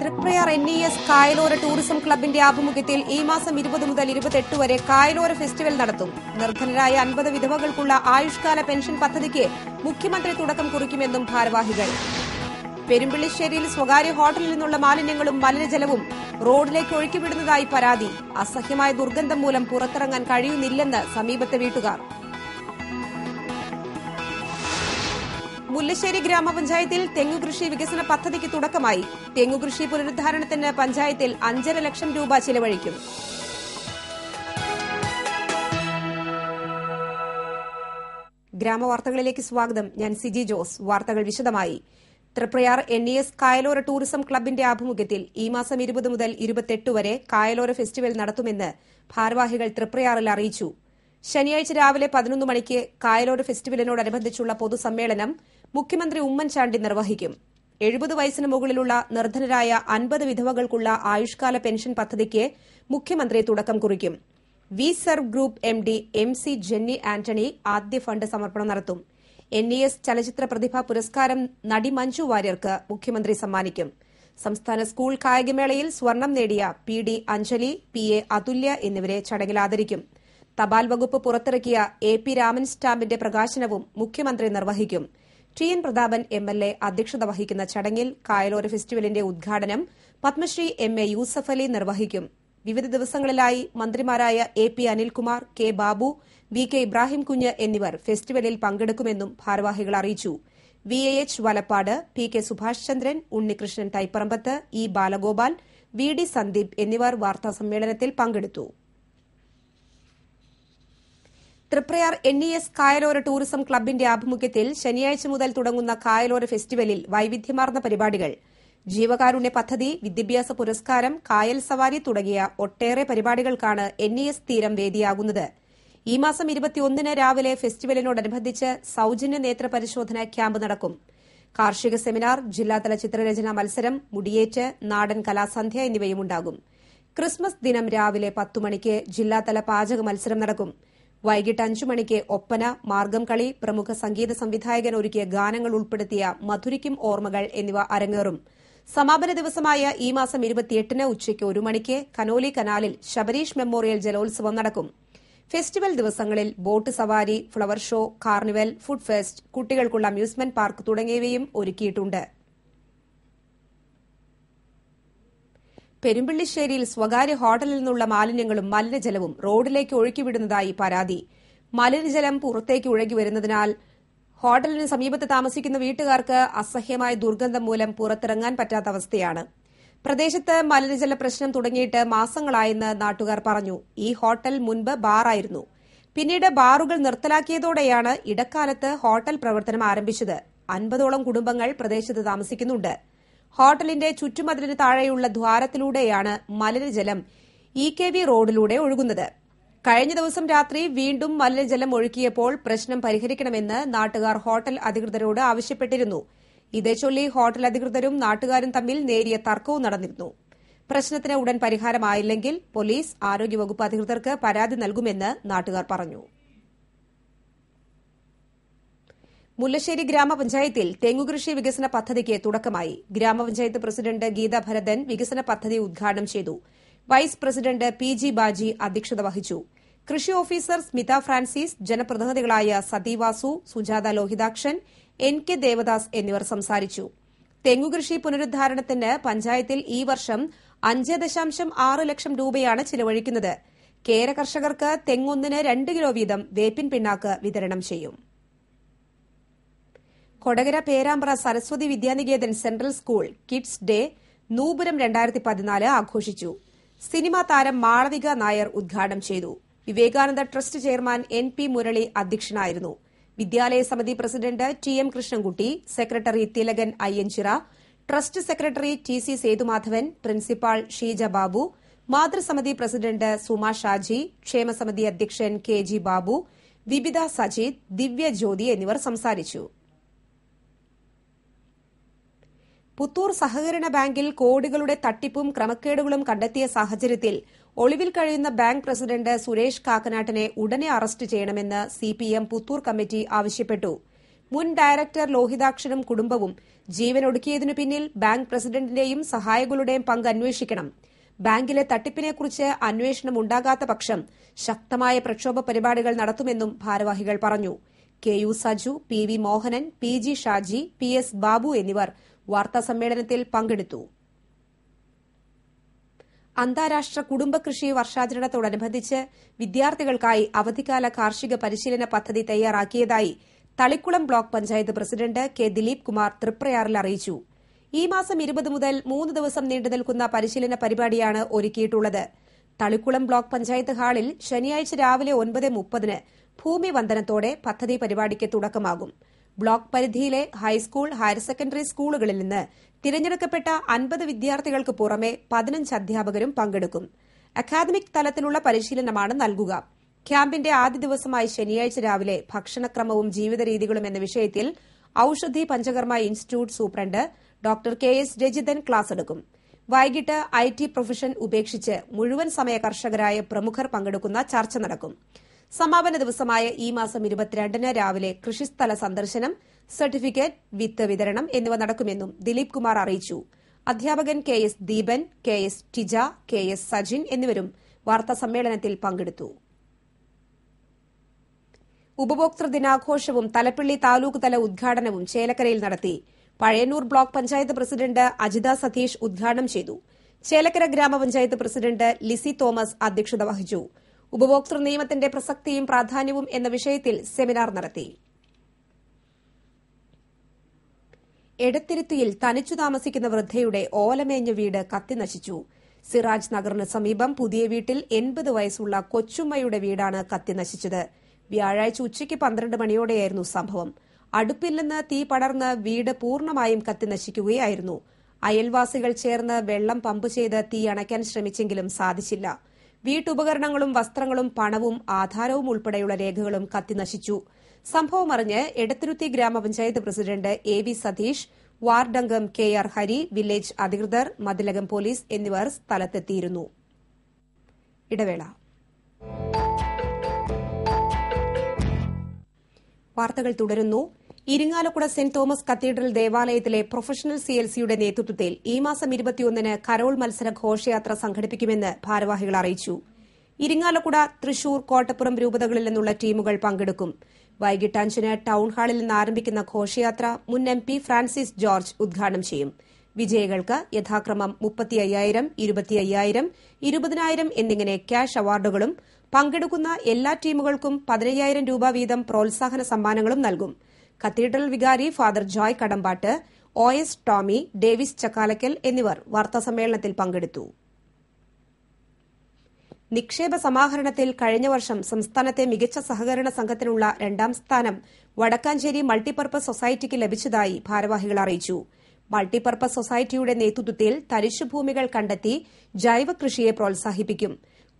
Triprayar N E S കായലോര tourism ക്ലബിന്റെ ആഭിമുഖ്യത്തിൽ ഈ മാസം ഇരുപത് മുതൽ ഇരുപത്തെട്ട് വരെ കായലോര ഫെസ്റ്റിവൽ നടത്തും നിർധനരായ അൻപത് വിധവകൾക്കുള്ള ആയുഷ്കാല പെൻഷൻ പദ്ധതിക്ക് മുഖ്യമന്ത്രി തുടക്കം കുറിക്കുമെന്നും ഭാരവാഹികൾ പെരുമ്പിള്ളിശ്ശേരിയിൽ സ്വകാര്യ ഹോട്ടലിൽ നിന്നുള്ള മാലിന്യങ്ങളും മലിനജലവും റോഡിലേക്ക് ഒഴുക്കിവിടുന്നതായി പരാതി അസഹ്യമായ ദുർഗന്ധം മൂലം പുറത്തിറങ്ങാൻ കഴിയുന്നില്ലെന്ന് സമീപത്തെ വീട്ടുകാർ മുല്ലശ്ശേരി ഗ്രാമപഞ്ചായത്തിൽ തെങ്ങുകൃഷി വികസന പദ്ധതിക്ക് തുടക്കമായി തെങ്ങുകൃഷി പുനരുദ്ധാരണത്തിന് പഞ്ചായത്തിൽ അഞ്ചര ലക്ഷം രൂപ ചിലവഴിക്കും ഗ്രാമവാർത്തകളിലേക്ക് സ്വാഗതം ഞാൻ സിജി ജോസ് വാർത്തകൾ വിശദമായി തൃപ്രയാർ എൻ ഇ എസ് കായലോര ടൂറിസം ക്ലബിന്റെ ആഭിമുഖ്യത്തിൽ ഈ മാസം ഇരുപത് മുതൽ ഇരുപത്തെട്ട് വരെ കായലോര ഫെസ്റ്റിവൽ നടത്തുമെന്ന് ഭാരവാഹികൾ തൃപ്രയാറിൽ അറിയിച്ചു ശനിയാഴ്ച രാവിലെ പതിനൊന്ന് മണിക്ക് കായലോര ഫെസ്റ്റിവലിനോടനുബന്ധിച്ചുള്ള പൊതുസമ്മേളനം മുഖ്യമന്ത്രി ഉമ്മൻചാണ്ടി നിർവഹിക്കും എഴുപത് വയസ്സിന് മുകളിലുള്ള നിർധനരായ അൻപത് വിധവകൾക്കുള്ള ആയുഷ്കാല പെൻഷൻ പദ്ധതിക്ക് മുഖ്യമന്ത്രി തുടക്കം കുറിക്കും V serve group M D M C Jenny Antony ആദ്യ ഫണ്ട് സമർപ്പണം നടത്തും എൻ ഇ എസ് ചലച്ചിത്ര പ്രതിഭാ പുരസ്കാരം നടി മഞ്ജു വാര്യർക്ക് മുഖ്യമന്ത്രി സമ്മാനിക്കും സംസ്ഥാന സ്കൂൾ കായികമേളയിൽ സ്വർണം നേടിയ P D Anjali P A Athulya എന്നിവരെ ചടങ്ങിൽ ആദരിക്കും തപാൽ വകുപ്പ് പുറത്തിറക്കിയ എ പി രാമൻ സ്റ്റാമ്പിന്റെ പ്രകാശനവും മുഖ്യമന്ത്രി നിർവഹിക്കും T N Prathapan M L A അധ്യക്ഷത വഹിക്കുന്ന ചടങ്ങിൽ കായലോര ഫെസ്റ്റിവലിന്റെ ഉദ്ഘാടനം പത്മശ്രീ എം എ യൂസഫ് അലി നിർവഹിക്കും വിവിധ ദിവസങ്ങളിലായി മന്ത്രിമാരായ A P Anilkumar K Babu V K Ibrahim Kunju എന്നിവർ ഫെസ്റ്റിവലിൽ പങ്കെടുക്കുമെന്നും ഭാരവാഹികൾ അറിയിച്ചു V A H Valappad P K Subhash Chandran Unnikrishnan Thaiparambath E Balagopal V D Sandeep എന്നിവർ വാർത്താസമ്മേളനത്തിൽ പങ്കെടുത്തു തൃപ്രയാർ എൻ ഇ എസ് കായലോര ടൂറിസം ക്ലബിന്റെ ആഭിമുഖ്യത്തിൽ ശനിയാഴ്ച മുതൽ തുടങ്ങുന്ന കായലോര ഫെസ്റ്റിവലിൽ വൈവിധ്യമാർന്ന പരിപാടികൾ ജീവകാരുണ്യ പദ്ധതി വിദ്യാഭ്യാസ പുരസ്കാരം കായൽ സവാരി തുടങ്ങിയ ഒട്ടേറെ പരിപാടികൾക്കാണ് എൻ ഇ എസ് തീരം വേദിയാകുന്നത് ഈ മാസം ഇരുപത്തിയൊന്നിന് രാവിലെ ഫെസ്റ്റിവലിനോടനുബന്ധിച്ച് സൌജന്യ പരിശോധന ക്യാമ്പ് നടക്കും കാർഷിക സെമിനാർ ജില്ലാതല ചിത്രരചനാ മത്സരം മുടിയേറ്റ് നാടൻ കലാസന്ധ്യ എന്നിവയുമുണ്ടാകും ക്രിസ്മസ് ദിനം രാവിലെ പത്തുമണിക്ക് ജില്ലാതല പാചക മത്സരം നടക്കും വൈകിട്ട് അഞ്ചു മണിക്ക് ഒപ്പന മാർഗം കളി പ്രമുഖ സംഗീത സംവിധായകൻ ഒരുക്കിയ ഗാനങ്ങൾ ഉൾപ്പെടുത്തിയ മധുരിക്കും ഓർമ്മകൾ എന്നിവ അരങ്ങേറും സമാപന ദിവസമായ ഈ മാസം ഇരുപത്തിയെട്ടിന് ഉച്ചയ്ക്ക് ഒരു മണിക്ക് കനോലി കനാലിൽ ശബരീഷ് മെമ്മോറിയൽ ജലോത്സവം നടക്കും ഫെസ്റ്റിവൽ ദിവസങ്ങളിൽ ബോട്ട് സവാരി flower show carnival food fest കുട്ടികൾക്കുള്ള അമ്യൂസ്മെന്റ് പാർക്ക് തുടങ്ങിയവയും ഒരുക്കിയിട്ടുണ്ട് പെരുമ്പള്ളിശ്ശേരിയിൽ സ്വകാര്യ ഹോട്ടലിൽ നിന്നുള്ള മാലിന്യങ്ങളും മലിനജലവും റോഡിലേക്ക് ഒഴുക്കിവിടുന്നതായി പരാതി മലിനജലം പുറത്തേക്ക് ഒഴുകി വരുന്നതിനാൽ ഹോട്ടലിന് സമീപത്ത് താമസിക്കുന്ന വീട്ടുകാർക്ക് അസഹ്യമായ ദുർഗന്ധം മൂലം പുറത്തിറങ്ങാൻ പറ്റാത്ത അവസ്ഥയാണ് പ്രദേശത്ത് മലിനജല പ്രശ്നം തുടങ്ങിയിട്ട് മാസങ്ങളായെന്ന് നാട്ടുകാർ പറഞ്ഞു ഈ ഹോട്ടൽ മുൻപ് ബാറായിരുന്നു പിന്നീട് ബാറുകൾ നിർത്തലാക്കിയതോടെയാണ് ഇടക്കാലത്ത് ഹോട്ടൽ പ്രവർത്തനം ആരംഭിച്ചത് അൻപതോളം കുടുംബങ്ങൾ പ്രദേശത്ത് താമസിക്കുന്നുണ്ട് ഹോട്ടലിന്റെ ചുറ്റുമതിലിന് താഴെയുള്ള ദ്വാരത്തിലൂടെയാണ് മലിനജലം ഇ കെ വി റോഡിലൂടെ ഒഴുകുന്നത് കഴിഞ്ഞ ദിവസം രാത്രി വീണ്ടും മലിനജലം ഒഴുക്കിയപ്പോൾ പ്രശ്നം പരിഹരിക്കണമെന്ന് നാട്ടുകാർ ഹോട്ടൽ അധികൃതരോട് ആവശ്യപ്പെട്ടിരുന്നു ഇതേച്ചൊല്ലി ഹോട്ടൽ അധികൃതരും നാട്ടുകാരും തമ്മിൽ നേരിയ തർക്കവും നടന്നിരുന്നു പ്രശ്നത്തിന് ഉടൻ പരിഹാരമായില്ലെങ്കിൽ പോലീസ് ആരോഗ്യവകുപ്പ് അധികൃതർക്ക് പരാതി നൽകുമെന്ന് നാട്ടുകാർ പറഞ്ഞു മുല്ലശ്ശേരി ഗ്രാമപഞ്ചായത്തിൽ തെങ്ങുകൃഷി വികസന പദ്ധതിക്ക് തുടക്കമായി ഗ്രാമപഞ്ചായത്ത് പ്രസിഡന്റ് ഗീതാ ഭരതൻ വികസന പദ്ധതി ഉദ്ഘാടനം ചെയ്തു vice president P G Baji അധ്യക്ഷത വഹിച്ചു കൃഷി ഓഫീസർ സ്മിത ഫ്രാൻസിസ് ജനപ്രതിനിധികളായ സതീവാസു സുജാത ലോഹിതാക്ഷൻ എൻ കെ ദേവദാസ് എന്നിവർ സംസാരിച്ചു തെങ്ങുകൃഷി പുനരുദ്ധാരണത്തിന് പഞ്ചായത്തിൽ ഈ വർഷം അഞ്ച് ദശാംശം ആറ് ലക്ഷം രൂപയാണ് ചിലവഴിക്കുന്നത് കേര കർഷകർക്ക് തെങ്ങൊന്നിന് രണ്ട് കിലോ വീതം വേപ്പിൻ പിണ്ണാക്ക് വിതരണം ചെയ്യും Kodakara Perambra Saraswathi Vidyaniketan central school kids day Noopuram രണ്ടായിരത്തി പതിനാല് ആഘോഷിച്ചു സിനിമാ താരം മാളവിക നായർ ഉദ്ഘാടനം ചെയ്തു Vivekananda trust chairman N P Murali അധ്യക്ഷനായിരുന്നു വിദ്യാലയ സമിതി president T M Krishnankutty secretary Thilakan Ayyanchira trust secretary T C Sethumadhavan principal Sheeja Babu മാതൃസമിതി പ്രസിഡന്റ് സുമ ഷാജി ക്ഷേമസമിതി അധ്യക്ഷൻ കെ ജി ബാബു വിബിത സജിത് ദിവ്യ ജ്യോതി എന്നിവർ സംസാരിച്ചു പുത്തൂർ സഹകരണ ബാങ്കിൽ കോടികളുടെ തട്ടിപ്പും ക്രമക്കേടുകളും കണ്ടെത്തിയ സാഹചര്യത്തിൽ ഒളിവിൽ കഴിയുന്ന ബാങ്ക് പ്രസിഡന്റ് സുരേഷ് കാക്കനാട്ടിനെ ഉടനെ അറസ്റ്റ് ചെയ്യണമെന്ന് സിപിഎം പുത്തൂർ കമ്മിറ്റി ആവശ്യപ്പെട്ടു മുൻ ഡയറക്ടർ ലോഹിതാക്ഷനും കുടുംബവും ജീവനൊടുക്കിയതിനു പിന്നിൽ ബാങ്ക് പ്രസിഡന്റിന്റെയും സഹായികളുടെയും പങ്ക് അന്വേഷിക്കണം ബാങ്കിലെ തട്ടിപ്പിനെക്കുറിച്ച് അന്വേഷണം ഉണ്ടാകാത്ത പക്ഷം ശക്തമായ പ്രക്ഷോഭ പരിപാടികൾ നടത്തുമെന്നും ഭാരവാഹികൾ പറഞ്ഞു K U Saju P V Mohanan P G Shaji P S Babu എന്നിവർ സമ്മേളനത്തിൽ പങ്കെടുത്തു അന്താരാഷ്ട്ര കുടുംബ കൃഷി വർഷാചരണത്തോടനുബന്ധിച്ച് വിദ്യാർത്ഥികൾക്കായി അവധിക്കാല കാർഷിക പരിശീലന പദ്ധതി തയ്യാറാക്കിയതായി Thalikulam block panchayat president K Dileep Kumar തൃപ്രയാറിൽ അറിയിച്ചു ഈ മാസം ഇരുപത് മുതൽ മൂന്ന് ദിവസം നീണ്ടു നിൽക്കുന്ന പരിശീലന പരിപാടിയാണ് ഒരുക്കിയിട്ടുള്ളത് തളിക്കുളം ബ്ലോക്ക് പഞ്ചായത്ത് ഹാളിൽ ശനിയാഴ്ച രാവിലെ ഒൻപത് മുപ്പതിന് ഭൂമി വന്ദനത്തോടെ പദ്ധതി പരിപാടിക്ക് തുടക്കമാകും ബ്ലോക്ക് പരിധിയിലെ ഹൈസ്കൂൾ ഹയർ സെക്കൻഡറി സ്കൂളുകളിൽ നിന്ന് തിരഞ്ഞെടുക്കപ്പെട്ട അൻപത് വിദ്യാർത്ഥികൾക്ക് പുറമെ പതിനഞ്ച് അധ്യാപകരും പങ്കെടുക്കും അക്കാദമിക് തലത്തിലുള്ള പരിശീലനമാണ് നൽകുക ക്യാമ്പിന്റെ ആദ്യ ദിവസമായി ശനിയാഴ്ച രാവിലെ ഭക്ഷണക്രമവും ജീവിത രീതികളും എന്ന വിഷയത്തിൽ Oushadhi Panchakarma institute superintendent doctor K S Rajithan class എടുക്കും വൈകിട്ട് ഐ ടി പ്രൊഫഷൻ ഉപേക്ഷിച്ച് മുഴുവൻ സമയ കർഷകരായ പ്രമുഖർ പങ്കെടുക്കുന്ന ചർച്ച നടക്കും സമാപന ദിവസമായ ഈ മാസം ഇരുപത്തിരണ്ടിന് രാവിലെ കൃഷിസ്ഥല സന്ദർശനം സർട്ടിഫിക്കറ്റ് വിത്ത് വിതരണം എന്നിവ നടക്കുമെന്നും ദിലീപ് കുമാർ അറിയിച്ചു അധ്യാപകൻ K S Deepan K S Tija K S Sajin എന്നിവരും വാർത്താ സമ്മേളനത്തിൽ പങ്കെടുത്തു ഉപഭോക്തൃ ദിനാഘോഷവും തലപ്പള്ളി താലൂക്ക് തല ഉദ്ഘാടനവും ചേലക്കരയിൽ നടത്തി പഴയന്നൂർ ബ്ലോക്ക് പഞ്ചായത്ത് പ്രസിഡന്റ് അജിത സതീഷ് ഉദ്ഘാടനം ചെയ്തു ചേലക്കര ഗ്രാമപഞ്ചായത്ത് പ്രസിഡന്റ് ലിസി തോമസ് അധ്യക്ഷത വഹിച്ചു ഉപഭോക്തൃ നിയമത്തിന്റെ പ്രസക്തിയും പ്രാധാന്യവും എന്ന വിഷയത്തിൽ സെമിനാർ നടത്തി എടത്തിരുത്തിയിൽ തനിച്ചു താമസിക്കുന്ന വൃദ്ധയുടെ ഓലമേഞ്ഞ വീട് കത്തിനശിച്ചു സിറാജ് നഗറിന് സമീപം പുതിയ വീട്ടിൽ എൺപത് വയസ്സുള്ള കൊച്ചുമ്മയുടെ വീടാണ് കത്തിനശിച്ചത് വ്യാഴാഴ്ച ഉച്ചയ്ക്ക് പന്ത്രണ്ട് മണിയോടെയായിരുന്നു സംഭവം അടുപ്പിൽ നിന്ന് തീ പടർന്ന് വീട് പൂർണ്ണമായും കത്തിനശിക്കുകയായിരുന്നു അയൽവാസികൾ ചേർന്ന് വെള്ളം പമ്പ് ചെയ്ത് തീ അണയ്ക്കാൻ ശ്രമിച്ചെങ്കിലും സാധിച്ചില്ല വീട്ടുപകരണങ്ങളും വസ്ത്രങ്ങളും പണവും ആധാരവും ഉൾപ്പെടെയുള്ള രേഖകളും കത്തിനശിച്ചു സംഭവം അറിഞ്ഞ് എടത്തിരുത്തി ഗ്രാമപഞ്ചായത്ത് പ്രസിഡന്റ് എ വി സതീഷ് വാർഡംഗം കെ ആർ ഹരി വില്ലേജ് അധികൃതർ മതിലകം പോലീസ് എന്നിവർ സ്ഥലത്തെത്തിയിരുന്നു ഇടവേള വാർത്തകൾ തുടരുന്നു ഇരിങ്ങാലക്കുട സെന്റ് തോമസ് കത്തീഡ്രൽ ദേവാലയത്തിലെ പ്രൊഫഷണൽ സിഎൽസിയുടെ നേതൃത്വത്തിൽ ഈ മാസം ഇരുപത്തിയൊന്നിന് കരോൾ മത്സര ഘോഷയാത്ര സംഘടിപ്പിക്കുമെന്ന് ഭാരവാഹികൾ അറിയിച്ചു ഇരിങ്ങാലക്കുട തൃശൂർ കോട്ടപ്പുറം രൂപതകളിൽ നിന്നുള്ള ടീമുകൾ പങ്കെടുക്കും വൈകിട്ട് അഞ്ചിന് ടൌൺഹാളിൽ നിന്ന് ആരംഭിക്കുന്ന ഘോഷയാത്ര മുൻ എം പി ഫ്രാൻസിസ് ജോർജ് ഉദ്ഘാടനം ചെയ്യും വിജയികൾക്ക് യഥാക്രമം മുപ്പത്തി അയ്യായിരം ഇരുപത്തി അയ്യായിരം ഇരുപതിനായിരം എന്നിങ്ങനെ ക്യാഷ് അവാർഡുകളും പങ്കെടുക്കുന്ന എല്ലാ ടീമുകൾക്കും പതിനയ്യായിരം രൂപ വീതം പ്രോത്സാഹന സമ്മാനങ്ങളും നൽകും കത്തീഡ്രൽ വികാരി father Joy Kadambattu O S Tommy Davis Chakkalakkal എന്നിവർ വാർത്താസമ്മേളനത്തിൽ പങ്കെടുത്തു നിക്ഷേപ സമാഹരണത്തിൽ കഴിഞ്ഞ വർഷം സംസ്ഥാനത്തെ മികച്ച സഹകരണ സംഘത്തിനുള്ള രണ്ടാം സ്ഥാനം വടക്കാഞ്ചേരി മൾട്ടിപർപ്പസ് സൊസൈറ്റിക്ക് ലഭിച്ചതായി ഭാരവാഹികൾ അറിയിച്ചു മൾട്ടിപർപ്പസ് സൊസൈറ്റിയുടെ നേതൃത്വത്തിൽ തരിശുഭൂമികൾ കണ്ടെത്തി ജൈവകൃഷിയെ പ്രോത്സാഹിപ്പിക്കും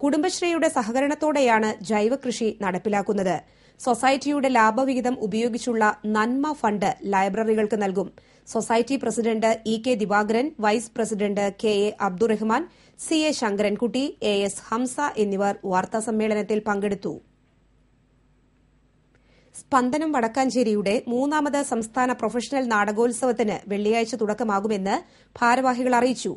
കുടുംബശ്രീയുടെ സഹകരണത്തോടെയാണ് ജൈവകൃഷി കൃഷി നടപ്പിലാക്കുന്നത് സൊസൈറ്റിയുടെ ലാഭവിഹിതം ഉപയോഗിച്ചുള്ള നന്മ ഫണ്ട് ലൈബ്രറികൾക്ക് നൽകും society president E K Divakaran vice president K A Abdurahman C A Sankarankutty A S Hamsa എന്നിവർ വാർത്താസമ്മേളനത്തിൽ പങ്കെടുത്തു സ്പന്ദനം വടക്കാഞ്ചേരിയുടെ മൂന്നാമത് സംസ്ഥാന പ്രൊഫഷണൽ നാടകോത്സവത്തിന് വെള്ളിയാഴ്ച തുടക്കമാകുമെന്ന് ഭാരവാഹികൾ അറിയിച്ചു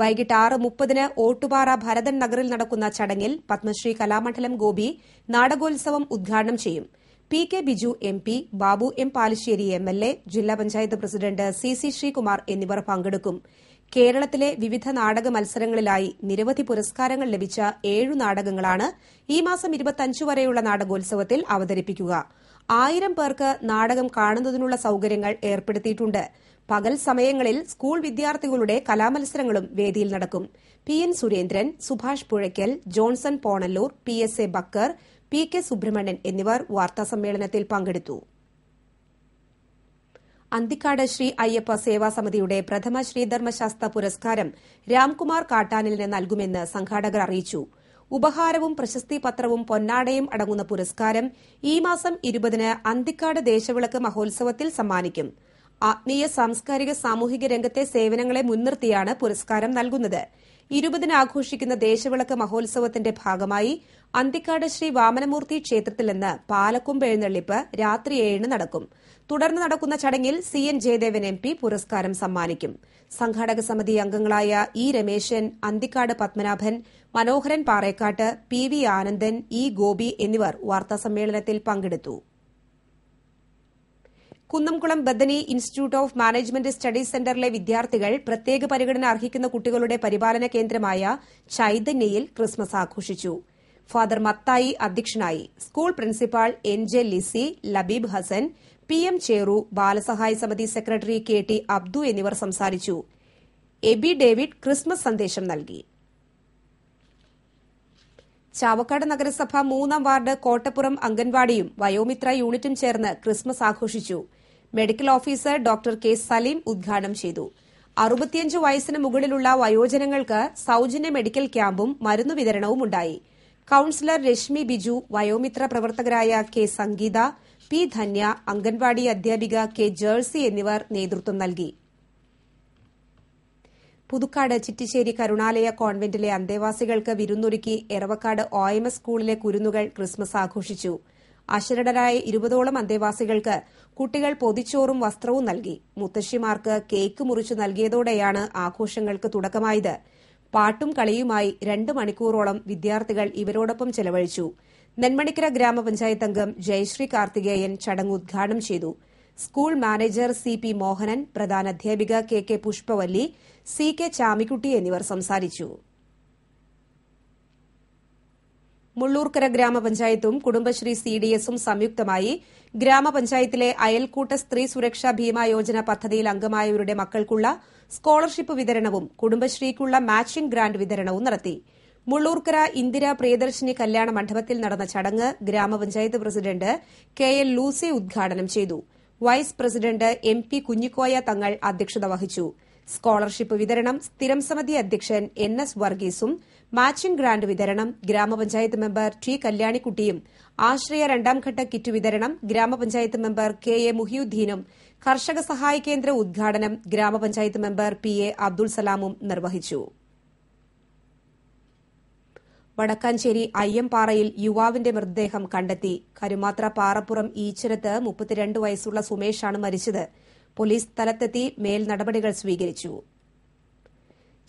വൈകിട്ട് ആറ് മുപ്പതിന് ഓട്ടുപാറ ഭരതൻ നഗറിൽ നടക്കുന്ന ചടങ്ങിൽ പത്മശ്രീ കലാമണ്ഡലം ഗോപി നാടകോത്സവം ഉദ്ഘാടനം ചെയ്യും P K Biju M P Babu M Palassery M L A ജില്ലാ panchayat president C C Sreekumar എന്നിവർ പങ്കെടുക്കും കേരളത്തിലെ വിവിധ നാടക മത്സരങ്ങളിലായി നിരവധി പുരസ്കാരങ്ങൾ ലഭിച്ച ഏഴു നാടകങ്ങളാണ് ഈ മാസം ഇരുപത്തിയഞ്ച് വരെയുള്ള നാടകോത്സവത്തിൽ അവതരിപ്പിക്കുക ആയിരം പേർക്ക് നാടകം കാണുന്നതിനുള്ള സൌകര്യങ്ങൾ ഏർപ്പെടുത്തിയിട്ടുണ്ട് പകൽ സമയങ്ങളിൽ സ്കൂൾ വിദ്യാർത്ഥികളുടെ കലാമത്സരങ്ങളും വേദിയിൽ നടക്കും P N Surendran Subhash Puzhakkal Johnson Ponnalloor P S A Bakkar P K Subramanian എന്നിവർ വാർത്താ സമ്മേളനത്തിൽ പങ്കെടുത്തു അന്തിക്കാട് ശ്രീ അയ്യപ്പ സേവാ സമിതിയുടെ പ്രഥമ ശ്രീധർമ്മശാസ്ത്ര പുരസ്കാരം രാംകുമാർ കാട്ടാനിലിന് നൽകുമെന്ന് സംഘാടകർ അറിയിച്ചു ഉപഹാരവും പ്രശസ്തി പത്രവും പൊന്നാടയും അടങ്ങുന്ന പുരസ്കാരം ഈ മാസം ഇരുപതിന് അന്തിക്കാട് ദേശവിളക്ക് മഹോത്സവത്തിൽ സമ്മാനിക്കും ആത്മീയ സാംസ്കാരിക സാമൂഹിക രംഗത്തെ സേവനങ്ങളെ മുൻനിർത്തിയാണ് പുരസ്കാരം നൽകുന്നത് ഇരുപതിനാഘോഷിക്കുന്ന ആഘോഷിക്കുന്ന ദേശവിളക്ക് മഹോത്സവത്തിന്റെ ഭാഗമായി അന്തിക്കാട് ശ്രീ വാമനമൂർത്തി ക്ഷേത്രത്തിൽ നിന്ന് പാലക്കുമ്പ് എഴുന്നള്ളിപ്പ് രാത്രി ഏഴിന് നടക്കും തുടർന്ന് നടക്കുന്ന ചടങ്ങിൽ C N Jayadevan M P പുരസ്കാരം സമ്മാനിക്കും സംഘാടക സമിതി അംഗങ്ങളായ E Rameshan Anthikkad Padmanabhan Manoharan Parekkattu P V Anandan E Gopi എന്നിവർ വാർത്താസമ്മേളനത്തിൽ പങ്കെടുത്തു Kunnamkulam Bethany institute of management studies സെന്ററിലെ വിദ്യാർത്ഥികൾ പ്രത്യേക പരിഗണന അർഹിക്കുന്ന കുട്ടികളുടെ പരിപാലന കേന്ദ്രമായ ചൈതന്യയിൽ ക്രിസ്മസ് ആഘോഷിച്ചു ഫാദർ മത്തായി അധ്യക്ഷനായി school principal N J Lizzy Labeeb Hasan P M Cheru ബാലസഹായ സമിതി സെക്രട്ടറി കെ ടി അബ്ദു എന്നിവർ സംസാരിച്ചു എബി ഡേവിഡ് ക്രിസ്മസ് സന്ദേശം നൽകി ചാവക്കാട് നഗരസഭ മൂന്നാം വാർഡ് കോട്ടപ്പുറം അംഗൻവാടിയും വയോമിത്ര യൂണിറ്റും ചേർന്ന് ക്രിസ്മസ് ആഘോഷിച്ചു medical officer doctor K Saleem ഉദ്ഘാടനം ചെയ്തു അറുപത്തിയഞ്ച് വയസ്സിന് മുകളിലുള്ള വയോജനങ്ങൾക്ക് സൌജന്യ മെഡിക്കൽ ക്യാമ്പും മരുന്നു വിതരണവും ഉണ്ടായി കൌൺസിലർ രശ്മി ബിജു വയോമിത്ര പ്രവർത്തകരായ കെ സംഗീത പി ധന്യ അംഗൻവാടി അധ്യാപിക കെ ജേഴ്സി എന്നിവർ നേതൃത്വം നൽകി പുതുക്കാട് ചിറ്റിശ്ശേരി കരുണാലയ കോൺവെന്റിലെ അന്തേവാസികൾക്ക് വിരുന്നൊരുക്കി എറവക്കാട് ഒ എം എസ് സ്കൂളിലെ കുരുന്നുകൾ ക്രിസ്മസ് ആഘോഷിച്ചു അശരടരായ ഇരുപതോളം അന്തേവാസികൾക്ക് കുട്ടികൾ പൊതിച്ചോറും വസ്ത്രവും നൽകി മുത്തശ്ശിമാർക്ക് കേക്ക് മുറിച്ചു നൽകിയതോടെയാണ് ആഘോഷങ്ങൾക്ക് തുടക്കമായത് പാട്ടും കളിയുമായി രണ്ട് മണിക്കൂറോളം വിദ്യാർത്ഥികൾ ഇവരോടൊപ്പം ചെലവഴിച്ചു നെന്മണിക്കര ഗ്രാമപഞ്ചായത്ത് അംഗം ജയശ്രീ കാർത്തികേയൻ ചടങ്ങ് ഉദ്ഘാടനം ചെയ്തു school manager C P Mohanan പ്രധാന അധ്യാപിക K K Pushpavalli C K Chamikkutty എന്നിവർ സംസാരിച്ചു മുള്ളൂർക്കര ഗ്രാമപഞ്ചായത്തും കുടുംബശ്രീ സി ഡി എസും സംയുക്തമായി ഗ്രാമപഞ്ചായത്തിലെ അയൽക്കൂട്ട സ്ത്രീ സുരക്ഷാ ഭീമാ യോജന പദ്ധതിയിൽ അംഗമായവരുടെ മക്കൾക്കുള്ള സ്കോളർഷിപ്പ് വിതരണവും കുടുംബശ്രീക്കുള്ള മാച്ചിംഗ് ഗ്രാന്റ് വിതരണവും നടത്തി മുള്ളൂർക്കര ഇന്ദിര പ്രിയദർശിനി കല്യാണ മണ്ഡപത്തിൽ നടന്ന ചടങ്ങ് ഗ്രാമപഞ്ചായത്ത് പ്രസിഡന്റ് കെ എൽ ലൂസി ഉദ്ഘാടനം ചെയ്തു vice president M P Kunhikoya Thangal അധ്യക്ഷത വഹിച്ചു സ്കോളർഷിപ്പ് വിതരണം സ്ഥിരം സമിതി അധ്യക്ഷൻ എൻ എസ് വർഗീസും മാച്ചിംഗ് ഗ്രാന്റ് വിതരണം ഗ്രാമപഞ്ചായത്ത് മെമ്പർ ടി കല്യാണിക്കുട്ടിയും ആശ്രയ രണ്ടാംഘട്ട കിറ്റ് വിതരണം ഗ്രാമപഞ്ചായത്ത് മെമ്പർ കെ എ മുഹിയുദ്ദീനും കർഷക സഹായ കേന്ദ്ര ഉദ്ഘാടനം ഗ്രാമപഞ്ചായത്ത് മെമ്പർ പി എ അബ്ദുൾ സലാമും നിർവഹിച്ചു വടക്കാഞ്ചേരി അയ്യംപാറയിൽ യുവാവിന്റെ മൃതദേഹം കണ്ടെത്തി കരുമാത്ര പാറപ്പുറം ഈച്ചിരത്ത് മുപ്പത്തിരണ്ട് വയസ്സുള്ള സുമേഷാണ് മരിച്ചത് പോലീസ് സ്ഥലത്തെത്തി മേൽ നടപടികൾ സ്വീകരിച്ചു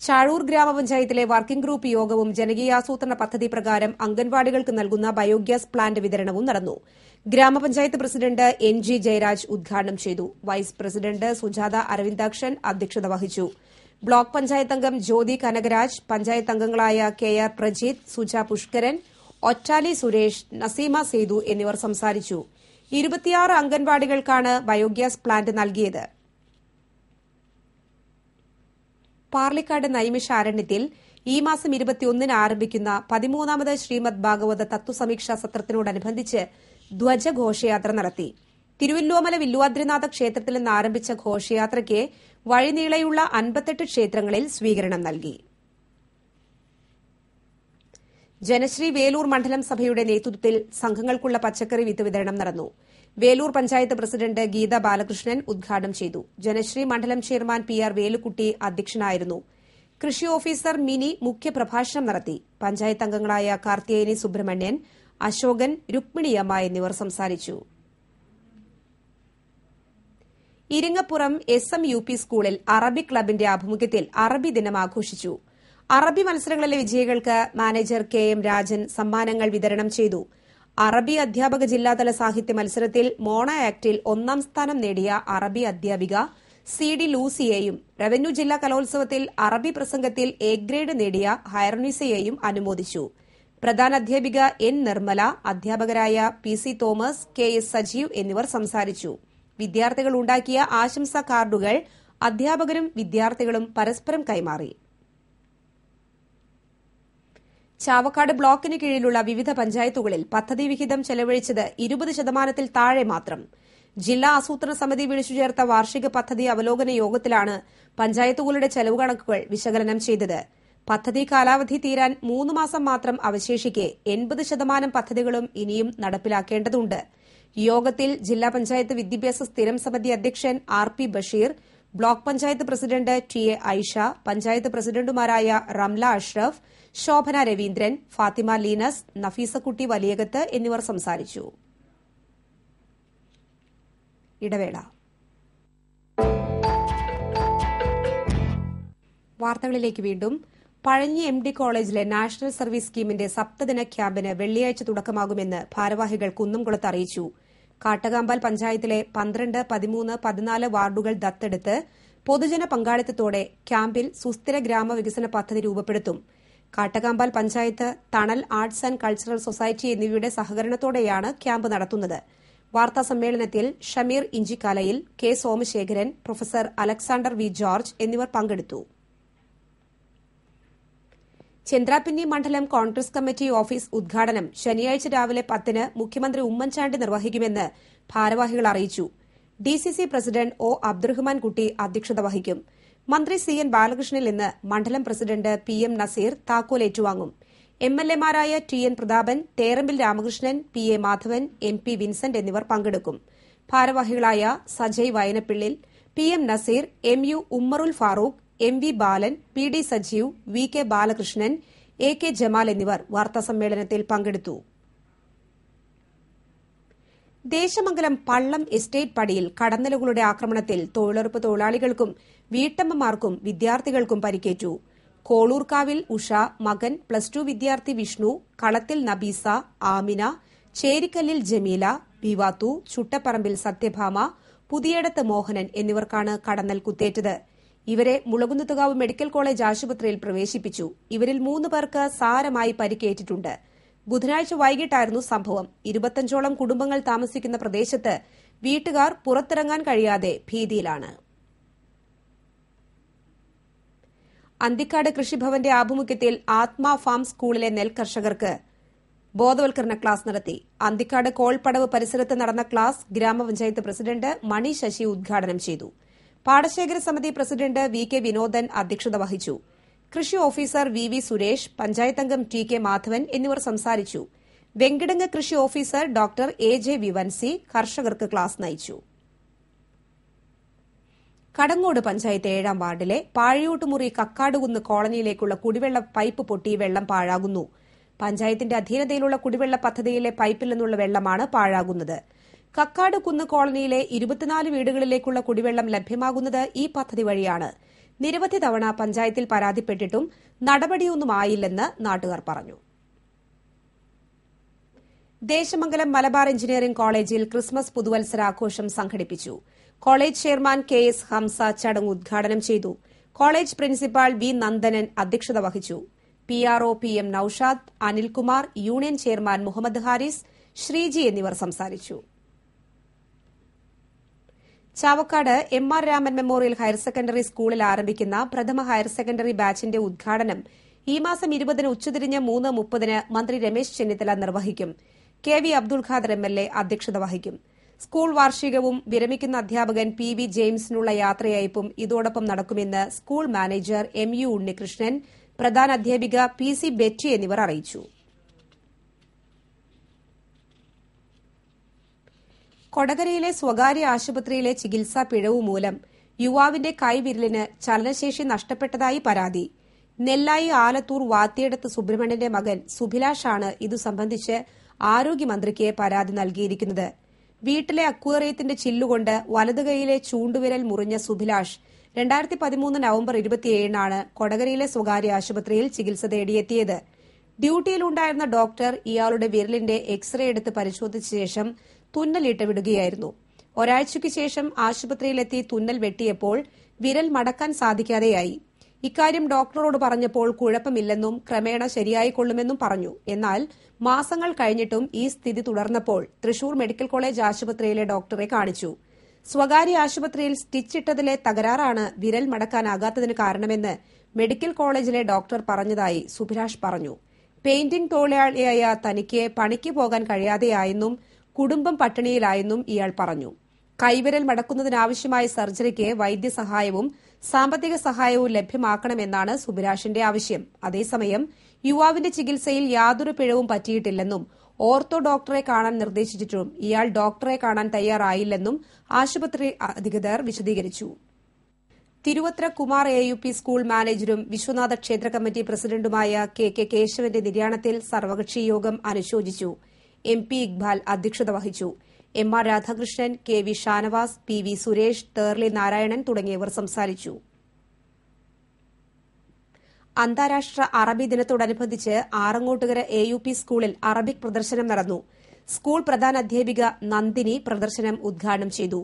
ചാഴൂർ ഗ്രാമപഞ്ചായത്തിലെ വർക്കിംഗ് ഗ്രൂപ്പ് യോഗവും ജനകീയാസൂത്രണ പദ്ധതി പ്രകാരം അംഗൻവാടികൾക്ക് നൽകുന്ന ബയോഗ്യാസ് പ്ലാന്റ് വിതരണവും നടന്നു ഗ്രാമപഞ്ചായത്ത് പ്രസിഡന്റ് എൻ ജി ജയരാജ് ഉദ്ഘാടനം ചെയ്തു വൈസ് പ്രസിഡന്റ് സുജാത അരവിന്ദാക്ഷൻ അധ്യക്ഷത വഹിച്ചു ബ്ലോക്ക് പഞ്ചായത്ത് അംഗം ജ്യോതി കനകരാജ് പഞ്ചായത്ത് അംഗങ്ങളായ കെ ആർ പ്രജിത് സുജ പുഷ്കരൻ ഒറ്റാലി സുരേഷ് നസീമ സേതു എന്നിവർ സംസാരിച്ചു ഇരുപത്തിയാറ് അംഗൻവാടികൾക്കാണ് ബയോഗ്യാസ് പ്ലാന്റ് നൽകിയത് പാർലിക്കാട് നൈമിഷാരണ്യത്തിൽ ഈ മാസം ഇരുപത്തിയൊന്നിന് ആരംഭിക്കുന്ന പതിമൂന്നാമത് ശ്രീമദ് ഭാഗവത തത്വസമീക്ഷാ സത്രത്തിനോടനുബന്ധിച്ച് ധ്വജഘോഷയാത്ര നടത്തി തിരുവല്ലോമല വില്ലുവാദ്രിനാഥ ക്ഷേത്രത്തിൽ നിന്ന് ആരംഭിച്ച ഘോഷയാത്രയ്ക്ക് വഴിനീളെയുള്ള അൻപത്തെട്ട് ക്ഷേത്രങ്ങളിൽ സ്വീകരണം നൽകി ജനശ്രീ വേലൂർ മണ്ഡലം സഭയുടെ നേതൃത്വത്തിൽ സംഘങ്ങൾക്കുള്ള പച്ചക്കറി വിത്ത് വിതരണം നടന്നു വേലൂർ പഞ്ചായത്ത് പ്രസിഡന്റ് ഗീത ബാലകൃഷ്ണൻ ഉദ്ഘാടനം ചെയ്തു ജനശ്രീ മണ്ഡലം ചെയർമാൻ പി ആർ വേലുക്കുട്ടി അധ്യക്ഷനായിരുന്നു കൃഷി ഓഫീസർ മിനി മുഖ്യപ്രഭാഷണം നടത്തി പഞ്ചായത്ത് അംഗങ്ങളായ കാർത്തിയേനി സുബ്രഹ്മണ്യൻ അശോകൻ രുക്മിണിയമ്മ എന്നിവർ സംസാരിച്ചു Iringappuram S M U P സ്കൂളിൽ അറബി ക്ലബിന്റെ ആഭിമുഖ്യത്തിൽ അറബി ദിനം ആഘോഷിച്ചു അറബി മത്സരങ്ങളിലെ വിജയികൾക്ക് മാനേജർ കെ എം രാജൻ സമ്മാനങ്ങൾ വിതരണം ചെയ്തു അറബി അധ്യാപക ജില്ലാതല സാഹിത്യ മത്സരത്തിൽ മോണ ആക്ടിൽ ഒന്നാം സ്ഥാനം നേടിയ അറബി അധ്യാപിക സി ഡി ലൂസിയെയും റവന്യൂ ജില്ലാ കലോത്സവത്തിൽ അറബി പ്രസംഗത്തിൽ എ ഗ്രേഡ് നേടിയ ഹയർനിസയെയും അനുമോദിച്ചു പ്രധാന അധ്യാപിക എൻ നിർമ്മല അധ്യാപകരായ P C Thomas K S Sajeev എന്നിവർ സംസാരിച്ചു വിദ്യാർത്ഥികൾ ഉണ്ടാക്കിയ ആശംസാ കാർഡുകൾ അധ്യാപകരും വിദ്യാർത്ഥികളും പരസ്പരം കൈമാറി ചാവക്കാട് ബ്ലോക്കിന് കീഴിലുള്ള വിവിധ പഞ്ചായത്തുകളിൽ പദ്ധതി വിഹിതം ചെലവഴിച്ചത് ഇരുപത് ശതമാനത്തിൽ താഴെ മാത്രം ജില്ലാ ആസൂത്രണ സമിതി വിളിച്ചു ചേർത്ത വാർഷിക പദ്ധതി അവലോകന യോഗത്തിലാണ് പഞ്ചായത്തുകളുടെ ചെലവ് കണക്കുകൾ വിശകലനം ചെയ്തത് പദ്ധതി കാലാവധി തീരാൻ മൂന്ന് മാസം മാത്രം അവശേഷിക്കെ എൺപത് ശതമാനം പദ്ധതികളും ഇനിയും നടപ്പിലാക്കേണ്ടതുണ്ട് യോഗത്തിൽ ജില്ലാ പഞ്ചായത്ത് വിദ്യാഭ്യാസ സ്ഥിരം സമിതി അധ്യക്ഷൻ R P Basheer block panchayat president T A Aisha panchayat പ്രസിഡന്റുമാരായ റംല അഷ്റഫ് ശോഭന രവീന്ദ്രൻ ഫാത്തിമ ലീനസ് നഫീസക്കുട്ടി വലിയകത്ത് എന്നിവർ സംസാരിച്ചു ഇടവേള വാർത്തകളിലേക്ക് വീണ്ടും പഴഞ്ഞി എം ഡി കോളേജിലെ നാഷണൽ സർവീസ് സ്കീമിന്റെ സപ്തദിന ക്യാമ്പിന് വെള്ളിയാഴ്ച തുടക്കമാകുമെന്ന് ഭാരവാഹികൾ കുന്നംകുളത്ത് അറിയിച്ചു കാട്ടകാമ്പാൽ പഞ്ചായത്തിലെ പന്ത്രണ്ട് പതിമൂന്ന് പതിനാല് വാർഡുകൾ ദത്തെടുത്ത് പൊതുജന പങ്കാളിത്തത്തോടെ ക്യാമ്പിൽ സുസ്ഥിര ഗ്രാമവികസന പദ്ധതി രൂപപ്പെടുത്തും കാട്ടകാമ്പാൽ പഞ്ചായത്ത് തണൽ ആർട്സ് ആൻഡ് കൾച്ചറൽ സൊസൈറ്റി എന്നിവയുടെ സഹകരണത്തോടെയാണ് ക്യാമ്പ് നടത്തുന്നത് വാർത്താ സമ്മേളനത്തിൽ ഷമീർ ഇഞ്ചിക്കാലയിൽ K Somasekharan professor Alexander V George എന്നിവർ പങ്കെടുത്തു ചന്ദ്രാപിന്നി മണ്ഡലം കോൺഗ്രസ് കമ്മിറ്റി ഓഫീസ് ഉദ്ഘാടനം ശനിയാഴ്ച രാവിലെ പത്തിന് മുഖ്യമന്ത്രി ഉമ്മൻചാണ്ടി നിർവഹിക്കുമെന്ന് ഭാരവാഹികൾ അറിയിച്ചു ഡിസിസി പ്രസിഡന്റ് ഒ അബ്ദുറഹ്മാൻ കുട്ടി അധ്യക്ഷത വഹിക്കും മന്ത്രി സി എൻ ബാലകൃഷ്ണനിൽ നിന്ന് മണ്ഡലം പ്രസിഡന്റ് പി എം നസീർ താക്കോൽ ഏറ്റുവാങ്ങും എം എൽ എമാരായ T N Prathapan Therambil Ramakrishnan P A Madhavan M P Vincent എന്നിവർ പങ്കെടുക്കും ഭാരവാഹികളായ Sajay Vayanappillil P M Naseer M U Ummarul Farooq M V Balan P D Sajeev V K Balakrishnan A K Jamal എന്നിവർ വാർത്താസമ്മേളനത്തിൽ പങ്കെടുത്തു ദേശമംഗലം പള്ളം എസ്റ്റേറ്റ് പടിയിൽ കടന്നലുകളുടെ ആക്രമണത്തിൽ തൊഴിലുറപ്പ് തൊഴിലാളികൾക്കും വീട്ടമ്മമാർക്കും വിദ്യാർത്ഥികൾക്കും പരിക്കേറ്റു കോളൂർക്കാവിൽ ഉഷ മകൻ പ്ലസ് ടു വിദ്യാർത്ഥി വിഷ്ണു കളത്തിൽ നബീസ ആമിന ചേരിക്കല്ലിൽ ജമീല ബിവാത്തു ചുട്ടപ്പറമ്പിൽ സത്യഭാമ പുതിയടത്ത് മോഹനൻ എന്നിവർക്കാണ് കടന്നൽ കുത്തേറ്റത് ഇവരെ മുളകുന്നത്തുകാവ് മെഡിക്കൽ കോളേജ് ആശുപത്രിയിൽ പ്രവേശിപ്പിച്ചു ഇവരിൽ മൂന്ന് പേർക്ക് സാരമായി പരിക്കേറ്റിട്ടുണ്ട് ബുധനാഴ്ച വൈകിട്ടായിരുന്നു സംഭവം ഇരുപത്തഞ്ചോളം കുടുംബങ്ങൾ താമസിക്കുന്ന പ്രദേശത്ത് വീട്ടുകാർ പുറത്തിറങ്ങാൻ കഴിയാതെ ഭീതിയിലാണ് അന്തിക്കാട് കൃഷിഭവന്റെ ആഭിമുഖ്യത്തിൽ ആത്മാ ഫാം സ്കൂളിലെ നെൽകർഷകർക്ക് ബോധവൽക്കരണ ക്ലാസ് നടത്തി അന്തിക്കാട് കോൾപടവ് പരിസരത്ത് നടന്ന ക്ലാസ് ഗ്രാമപഞ്ചായത്ത് പ്രസിഡന്റ് മണി ശശി ഉദ്ഘാടനം ചെയ്തു പാടശേഖര സമിതി പ്രസിഡന്റ് വി കെ വിനോദൻ അധ്യക്ഷത വഹിച്ചു കൃഷി ഓഫീസർ വി വി സുരേഷ് അംഗം ടി കെ മാധവൻ എന്നിവർ സംസാരിച്ചു വെങ്കിടങ്ങ് കൃഷി officer doctor A J Vivency കർഷകർക്ക് ക്ലാസ് നയിച്ചു കടങ്ങോട് പഞ്ചായത്ത് ഏഴാം വാർഡിലെ പാഴിയോട്ടുമുറി കക്കാടുകുന്ന് കോളനിയിലേക്കുള്ള കുടിവെള്ള പൈപ്പ് പൊട്ടി വെള്ളം പാഴാകുന്നു പഞ്ചായത്തിന്റെ അധീനതയിലുള്ള കുടിവെള്ള പദ്ധതിയിലെ പൈപ്പിൽ നിന്നുള്ള വെള്ളമാണ് പാഴാകുന്നത് കക്കാട് കുന്ന് കോളനിയിലെ ഇരുപത്തിനാല് വീടുകളിലേക്കുള്ള കുടിവെള്ളം ലഭ്യമാകുന്നത് ഈ പദ്ധതി വഴിയാണ് നിരവധി തവണ പഞ്ചായത്തിൽ പരാതിപ്പെട്ടിട്ടും നടപടിയൊന്നും ആയില്ലെന്ന് നാട്ടുകാർ പറഞ്ഞു ദേശമംഗലം മലബാർ എഞ്ചിനീയറിംഗ് കോളേജിൽ ക്രിസ്മസ് പുതുവത്സരാഘോഷം സംഘടിപ്പിച്ചു college chairman K S Hamsa ചടങ്ങ് ഉദ്ഘാടനം ചെയ്തു കോളേജ് പ്രിൻസിപ്പാൾ വി നന്ദനൻ അധ്യക്ഷത വഹിച്ചു P R O P M Noushad Anilkumar union chairman Muhammad Haris Sreeji എന്നിവർ സംസാരിച്ചു Chavakkad M R Raman memorial higher secondary സ്കൂളിൽ ആരംഭിക്കുന്ന പ്രഥമ ഹയർ സെക്കൻഡറി ബാച്ചിന്റെ ഉദ്ഘാടനം ഈ മാസം ഇരുപതിന് ഉച്ചതിരിഞ്ഞ് മൂന്ന് മുപ്പതിന് മന്ത്രി രമേശ് ചെന്നിത്തല നിർവഹിക്കും K V Abdul Khader M L A അധ്യക്ഷത വഹിക്കും സ്കൂൾ വാർഷികവും വിരമിക്കുന്ന അധ്യാപകൻ പി വി ജെയിംസിനുള്ള യാത്രയയപ്പും ഇതോടൊപ്പം നടക്കുമെന്ന് school manager M U Unnikrishnan പ്രധാന അധ്യാപിക പി സി ബെറ്റി എന്നിവർ അറിയിച്ചു കൊടകരയിലെ സ്വകാര്യ ആശുപത്രിയിലെ ചികിത്സാ പിഴവ് മൂലം യുവാവിന്റെ കൈവിരലിന് ചലനശേഷി നഷ്ടപ്പെട്ടതായി പരാതി നെല്ലായി ആലത്തൂർ വാത്തിയെടുത്ത് സുബ്രഹ്മണ്യന്റെ മകൻ സുഭിലാഷാണ് ഇതു സംബന്ധിച്ച് ആരോഗ്യമന്ത്രിക്ക് പരാതി നൽകിയിരിക്കുന്നത് വീട്ടിലെ അക്വേറിയത്തിന്റെ ചില്ലുകൊണ്ട് വലതുകൈയിലെ ചൂണ്ടുവിരൽ മുറിഞ്ഞ സുഭിലാഷ് രണ്ടായിരത്തി പതിമൂന്ന് നവംബർ ഇരുപത്തിയേഴിനാണ് കൊടകരയിലെ സ്വകാര്യ ആശുപത്രിയിൽ ചികിത്സ തേടിയെത്തിയത് ഡ്യൂട്ടിയിലുണ്ടായിരുന്ന ഡോക്ടർ ഇയാളുടെ വിരലിന്റെ എക്സ്റേ എടുത്ത് പരിശോധിച്ച ശേഷം തുന്നലിട്ട് വിടുകയായിരുന്നു ഒരാഴ്ചയ്ക്ക് ശേഷം ആശുപത്രിയിലെത്തി തുന്നൽ വെട്ടിയപ്പോൾ വിരൽ മടക്കാൻ സാധിക്കാതെയായി ഇക്കാര്യം ഡോക്ടറോട് പറഞ്ഞപ്പോൾ കുഴപ്പമില്ലെന്നും ക്രമേണ ശരിയായിക്കൊള്ളുമെന്നും പറഞ്ഞു എന്നാൽ മാസങ്ങൾ കഴിഞ്ഞിട്ടും ഈ സ്ഥിതി തുടർന്നപ്പോൾ തൃശൂർ മെഡിക്കൽ കോളേജ് ആശുപത്രിയിലെ ഡോക്ടറെ കാണിച്ചു സ്വകാര്യ ആശുപത്രിയിൽ സ്റ്റിച്ചിട്ടതിലെ തകരാറാണ് വിരൽ മടക്കാനാകാത്തതിന് കാരണമെന്ന് മെഡിക്കൽ കോളേജിലെ ഡോക്ടർ പറഞ്ഞതായി സുഭിലാഷ് പറഞ്ഞു പെയിന്റിംഗ് തൊഴിലാളിയായ തനിക്ക് പണിക്ക് പോകാൻ കഴിയാതെയായെന്നും കുടുംബം പട്ടിണിയിലായെന്നും ഇയാൾ പറഞ്ഞു കൈവിരൽ മടക്കുന്നതിനാവശ്യമായ സർജറിക്ക് വൈദ്യസഹായവും സാമ്പത്തിക സഹായവും ലഭ്യമാക്കണമെന്നാണ് സുബിരാഷിന്റെ ആവശ്യം അതേസമയം യുവാവിന്റെ ചികിത്സയിൽ യാതൊരു പിഴവും പറ്റിയിട്ടില്ലെന്നും ഓർത്തോ ഡോക്ടറെ കാണാൻ നിർദ്ദേശിച്ചിട്ടും ഇയാൾ ഡോക്ടറെ കാണാൻ തയ്യാറായില്ലെന്നും ആശുപത്രി അധികൃതർ വിശദീകരിച്ചു Thiruvathra Kumar A U P school മാനേജരും വിശ്വനാഥ ക്ഷേത്ര കമ്മിറ്റി പ്രസിഡന്റുമായ കെ കെ കേശവന്റെ നിര്യാണത്തിൽ സർവകക്ഷി യോഗം അനുശോചിച്ചു എം പി ഇക്ബാൽ അധ്യക്ഷത വഹിച്ചു M R Radhakrishnan K V Shanavas P V Suresh Therli Narayanan തുടങ്ങിയവർ സംസാരിച്ചു അന്താരാഷ്ട്ര അറബി ദിനത്തോടനുബന്ധിച്ച് ആറങ്ങോട്ടുകര എ യു പി സ്കൂളിൽ അറബിക് പ്രദർശനം നടന്നു സ്കൂൾ പ്രധാന അധ്യാപിക നന്ദിനി പ്രദർശനം ഉദ്ഘാടനം ചെയ്തു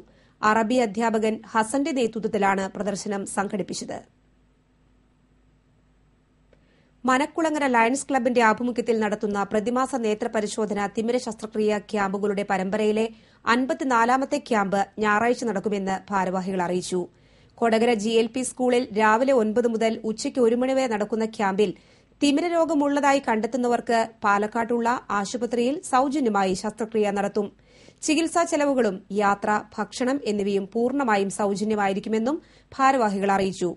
അറബി അധ്യാപകൻ ഹസന്റെ നേതൃത്വത്തിലാണ് പ്രദർശനം സംഘടിപ്പിച്ചത് മനക്കുളങ്ങര ലയൺസ് ക്ലബിന്റെ ആഭിമുഖ്യത്തിൽ നടത്തുന്ന പ്രതിമാസ നേത്രപരിശോധന തിമിര ശസ്ത്രക്രിയ ക്യാമ്പുകളുടെ പരമ്പരയിലെ അൻപത്തിനാലാമത്തെ ക്യാമ്പ് ഞായറാഴ്ച നടക്കുമെന്ന് ഭാരവാഹികൾ അറിയിച്ചു കൊടകര ജി എൽ പി സ്കൂളിൽ രാവിലെ ഒൻപത് മുതൽ ഉച്ചയ്ക്ക് ഒരു മണി വരെ നടക്കുന്ന ക്യാമ്പിൽ തിമിര രോഗമുള്ളതായി കണ്ടെത്തുന്നവർക്ക് പാലക്കാട്ടുള്ള ആശുപത്രിയിൽ സൌജന്യമായി ശസ്ത്രക്രിയ നടത്തും ചികിത്സാ ചെലവുകളും യാത്ര ഭക്ഷണം എന്നിവയും പൂർണ്ണമായും സൌജന്യമായിരിക്കുമെന്നും ഭാരവാഹികൾ അറിയിച്ചു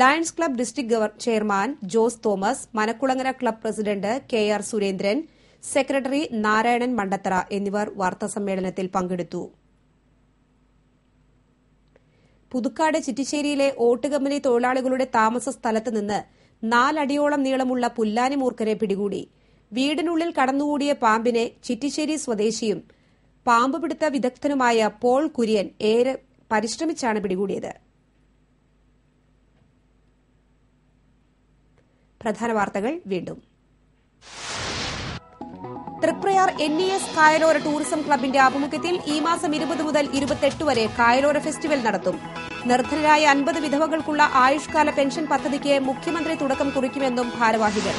Lions club district chairman Jose Thomas Manakkulangara club president K R Surendran secretary Narayanan Mandathara എന്നിവർ വാർത്താസമ്മേളനത്തിൽ പങ്കെടുത്തു പുതുക്കാട് ചിറ്റിശ്ശേരിയിലെ ഓട്ടുകമ്പനി തൊഴിലാളികളുടെ താമസ സ്ഥലത്ത് നിന്ന് നാലടിയോളം നീളമുള്ള പുല്ലാനി മൂർക്കരെ പിടികൂടി വീടിനുള്ളിൽ കടന്നുകൂടിയ പാമ്പിനെ ചിറ്റിശ്ശേരി സ്വദേശിയും പാമ്പുപിടുത്ത വിദഗ്ധനുമായ പോൾ കുര്യൻ ഏറെ പരിശ്രമിച്ചാണ് പിടികൂടിയത് പ്രധാന വാർത്തകൾ വീണ്ടും തൃപ്രയാർ എൻ ഇ എസ് കായലോര ടൂറിസം ക്ലബിന്റെ ആഭിമുഖ്യത്തിൽ ഈ മാസം ഇരുപത് മുതൽ ഇരുപത്തെട്ട് വരെ കായലോര ഫെസ്റ്റിവൽ നടത്തും നിർദ്ധനരായ അൻപത് വിധവകൾക്കുള്ള ആയുഷ്കാല പെൻഷൻ പദ്ധതിക്ക് മുഖ്യമന്ത്രി തുടക്കം കുറിക്കുമെന്നും ഭാരവാഹികൾ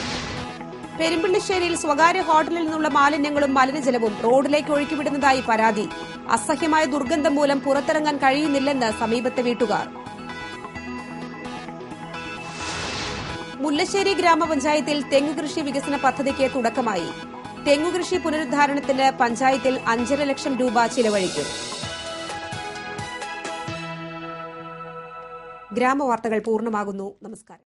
പെരുമ്പിള്ളിശ്ശേരിയിൽ സ്വകാര്യ ഹോട്ടലിൽ നിന്നുള്ള മാലിന്യങ്ങളും മലിനജലവും റോഡിലേക്ക് ഒഴുക്കിവിടുന്നതായി പരാതി അസഹ്യമായ ദുർഗന്ധം മൂലം പുറത്തിറങ്ങാൻ കഴിയുന്നില്ലെന്ന് സമീപത്തെ വീട്ടുകാർ മുല്ലശ്ശേരി ഗ്രാമപഞ്ചായത്തിൽ തെങ്ങ് കൃഷി വികസന പദ്ധതിക്ക് തുടക്കമായി തെങ്ങുകൃഷി പുനരുദ്ധാരണത്തിന് പഞ്ചായത്തിൽ അഞ്ചര ലക്ഷം രൂപ ചിലവഴിക്കും ഗ്രാമവാർത്തകൾ പൂർണ്ണമാകുന്നു നമസ്കാരം